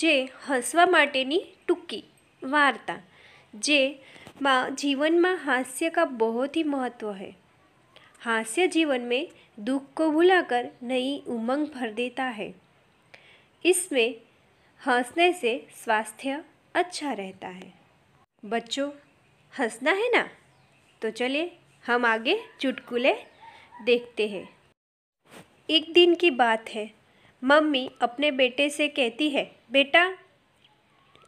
जे हसवा टूकी वार्ता जे मा जीवन में हास्य का बहुत ही महत्व है हास्य जीवन में दुख को भुलाकर नई उमंग भर देता है इसमें हंसने से स्वास्थ्य अच्छा रहता है बच्चों हंसना है ना तो चलिए हम आगे चुटकुले देखते हैं एक दिन की बात है मम्मी अपने बेटे से कहती है बेटा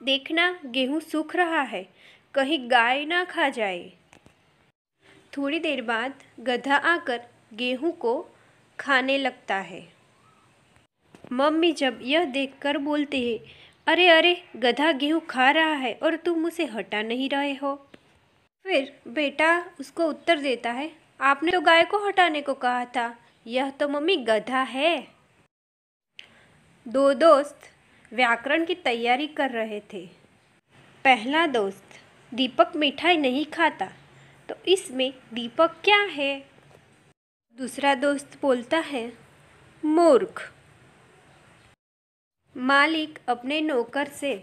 देखना गेहूँ सूख रहा है कहीं गाय ना खा जाए थोड़ी देर बाद गधा आकर गेहूँ को खाने लगता है मम्मी जब यह देखकर बोलती है अरे अरे गधा गेहूँ खा रहा है और तुम उसे हटा नहीं रहे हो फिर बेटा उसको उत्तर देता है आपने तो गाय को हटाने को कहा था यह तो मम्मी गधा है दो दोस्त व्याकरण की तैयारी कर रहे थे पहला दोस्त दीपक मिठाई नहीं खाता तो इसमें दीपक क्या है दूसरा दोस्त बोलता है मूर्ख मालिक अपने नौकर से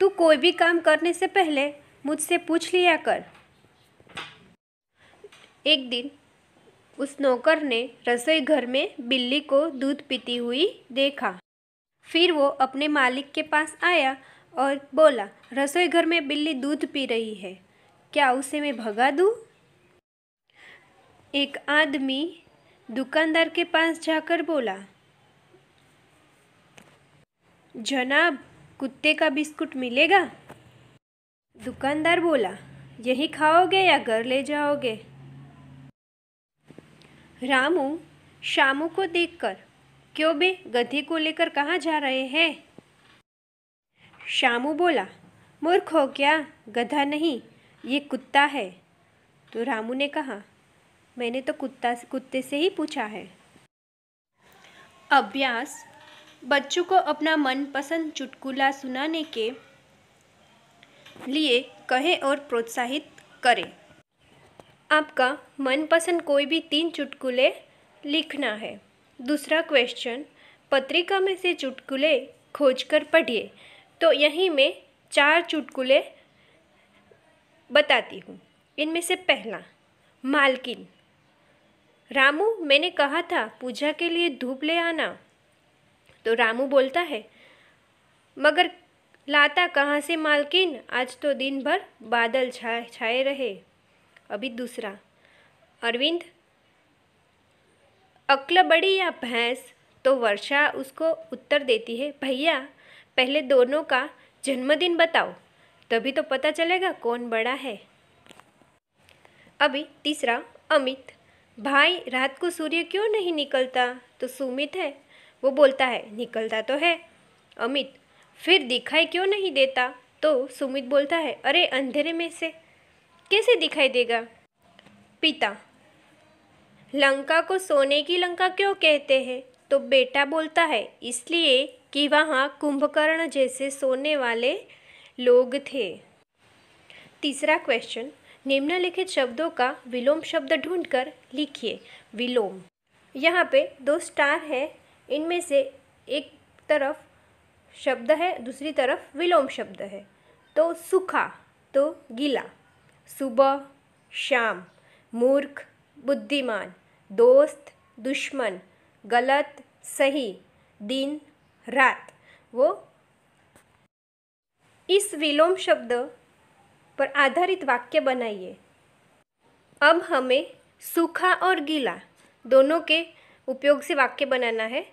तू कोई भी काम करने से पहले मुझसे पूछ लिया कर एक दिन उस नौकर ने रसोई घर में बिल्ली को दूध पीती हुई देखा फिर वो अपने मालिक के पास आया और बोला रसोई घर में बिल्ली दूध पी रही है क्या उसे मैं भगा दूँ एक आदमी दुकानदार के पास जाकर बोला जनाब कुत्ते का बिस्कुट मिलेगा दुकानदार बोला यही खाओगे या घर ले जाओगे रामू शामू को देखकर क्यों बे गधे को लेकर कहाँ जा रहे हैं शामू बोला मूर्ख हो क्या गधा नहीं ये कुत्ता है तो रामू ने कहा मैंने तो कुत्ता कुत्ते से ही पूछा है अभ्यास बच्चों को अपना मनपसंद चुटकुला सुनाने के लिए कहें और प्रोत्साहित करें आपका मनपसंद कोई भी तीन चुटकुले लिखना है दूसरा क्वेश्चन पत्रिका में से चुटकुले खोजकर पढ़िए तो यहीं मैं चार चुटकुले बताती हूँ इनमें से पहला मालकिन रामू मैंने कहा था पूजा के लिए धूप ले आना तो रामू बोलता है मगर लाता कहाँ से मालकिन आज तो दिन भर बादल छाए छाए रहे अभी दूसरा अरविंद अक्ल बड़ी या भैंस तो वर्षा उसको उत्तर देती है भैया पहले दोनों का जन्मदिन बताओ तभी तो पता चलेगा कौन बड़ा है अभी तीसरा अमित भाई रात को सूर्य क्यों नहीं निकलता तो सुमित है वो बोलता है निकलता तो है अमित फिर दिखाई क्यों नहीं देता तो सुमित बोलता है अरे अंधेरे में से कैसे दिखाई देगा पिता लंका को सोने की लंका क्यों कहते हैं तो बेटा बोलता है इसलिए कि वहाँ कुंभकर्ण जैसे सोने वाले लोग थे तीसरा क्वेश्चन निम्नलिखित शब्दों का विलोम शब्द ढूंढकर लिखिए विलोम यहाँ पे दो स्टार है इनमें से एक तरफ शब्द है दूसरी तरफ विलोम शब्द है तो सूखा तो गीला सुबह शाम मूर्ख बुद्धिमान दोस्त दुश्मन गलत सही दिन रात वो इस विलोम शब्द पर आधारित वाक्य बनाइए अब हमें सूखा और गीला दोनों के उपयोग से वाक्य बनाना है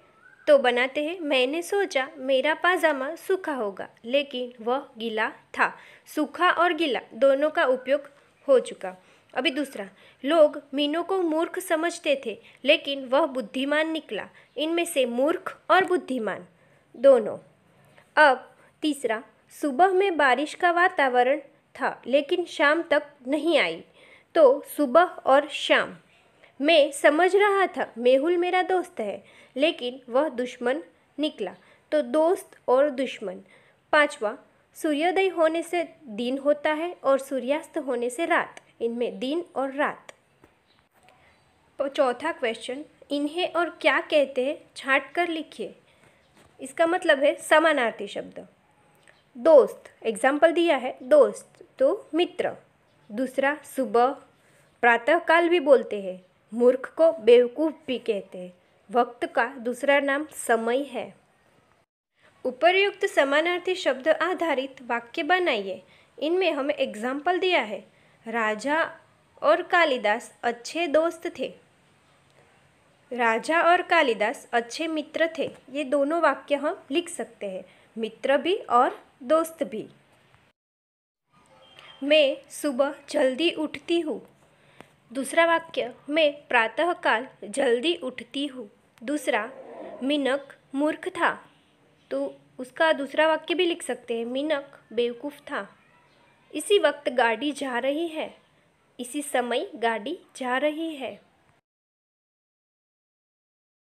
तो बनाते हैं मैंने सोचा मेरा पाजामा सूखा होगा लेकिन वह गीला था सूखा और गीला दोनों का उपयोग हो चुका अभी दूसरा लोग मीनू को मूर्ख समझते थे लेकिन वह बुद्धिमान निकला इनमें से मूर्ख और बुद्धिमान दोनों अब तीसरा सुबह में बारिश का वातावरण था लेकिन शाम तक नहीं आई तो सुबह और शाम मैं समझ रहा था मेहुल मेरा दोस्त है लेकिन वह दुश्मन निकला तो दोस्त और दुश्मन पांचवा सूर्योदय होने से दिन होता है और सूर्यास्त होने से रात इनमें दिन और रात चौथा क्वेश्चन इन्हें और क्या कहते हैं छाँट कर लिखिए इसका मतलब है समानार्थी शब्द दोस्त एग्जाम्पल दिया है दोस्त तो मित्र दूसरा सुबह प्रातःकाल भी बोलते हैं मूर्ख को बेवकूफ़ भी कहते हैं वक्त का दूसरा नाम समय है उपर्युक्त समानार्थी शब्द आधारित वाक्य बनाइए इनमें हमें एग्जाम्पल दिया है राजा और कालिदास अच्छे दोस्त थे राजा और कालिदास अच्छे मित्र थे ये दोनों वाक्य हम लिख सकते हैं मित्र भी और दोस्त भी मैं सुबह जल्दी उठती हूँ दूसरा वाक्य मैं प्रातःकाल जल्दी उठती हूँ दूसरा मिनक मूर्ख था तो उसका दूसरा वाक्य भी लिख सकते हैं मिनक बेवकूफ़ था इसी वक्त गाड़ी जा रही है इसी समय गाड़ी जा रही है